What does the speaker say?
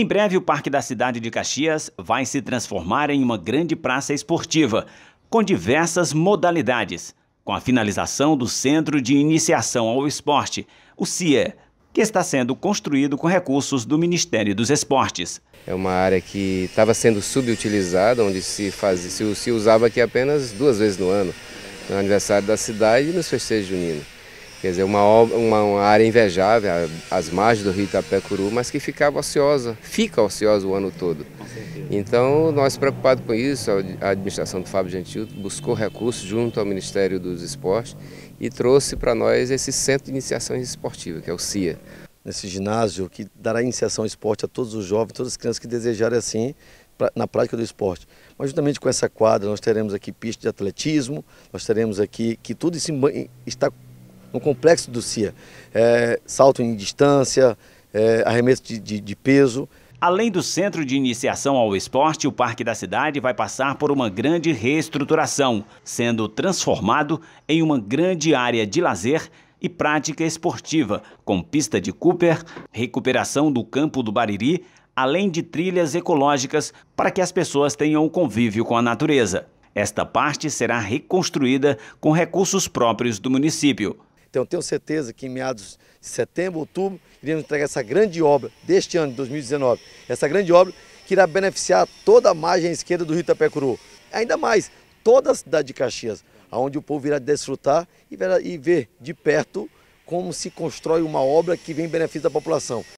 Em breve, o Parque da Cidade de Caxias vai se transformar em uma grande praça esportiva, com diversas modalidades, com a finalização do Centro de Iniciação ao Esporte, o CIE, que está sendo construído com recursos do Ministério dos Esportes. É uma área que estava sendo subutilizada, onde se, se, se usava aqui apenas duas vezes no ano, no aniversário da cidade e nos festejos juninos. Quer dizer, uma, uma, área invejável, as margens do rio Itapecuru, mas que ficava ociosa, fica ociosa o ano todo. Então, nós preocupados com isso, a administração do Fábio Gentil buscou recursos junto ao Ministério dos Esportes e trouxe para nós esse Centro de Iniciação Esportiva, que é o CIA. Nesse ginásio que dará iniciação ao esporte a todos os jovens, todas as crianças que desejarem assim, na prática do esporte. Mas justamente com essa quadra, nós teremos aqui pista de atletismo, nós teremos aqui que tudo isso está no complexo do CIA. É, salto em distância, é, arremesso de, de, de peso. Além do centro de iniciação ao esporte, o Parque da Cidade vai passar por uma grande reestruturação, sendo transformado em uma grande área de lazer e prática esportiva, com pista de Cooper, recuperação do campo do Bariri, além de trilhas ecológicas para que as pessoas tenham convívio com a natureza. Esta parte será reconstruída com recursos próprios do município. Então tenho certeza que em meados de setembro, outubro, iremos entregar essa grande obra deste ano, de 2019. Essa grande obra que irá beneficiar toda a margem esquerda do rio Itapecuru. Ainda mais, toda a cidade de Caxias, onde o povo irá desfrutar e ver de perto como se constrói uma obra que vem em benefício da população.